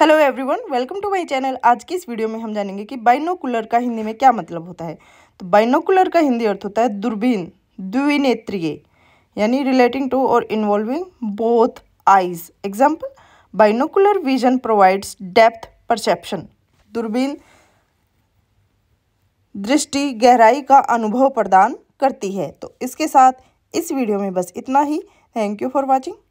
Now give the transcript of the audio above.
hello everyone welcome to my channel आज की इस वीडियो में हम जानेंगे कि बाइनोकुलर का हिंदी में क्या मतलब होता है तो बाइनोकुलर का हिंदी अर्थ होता है दूरबीन द्विनेत्रीय यानी रिलेटिंग टू और involving both eyes example binocular vision provides depth perception दूरबीन दृष्टि गहराई का अनुभव प्रदान करती है तो इसके साथ इस वीडियो में बस इतना ही थैंक यू फॉर वॉचिंग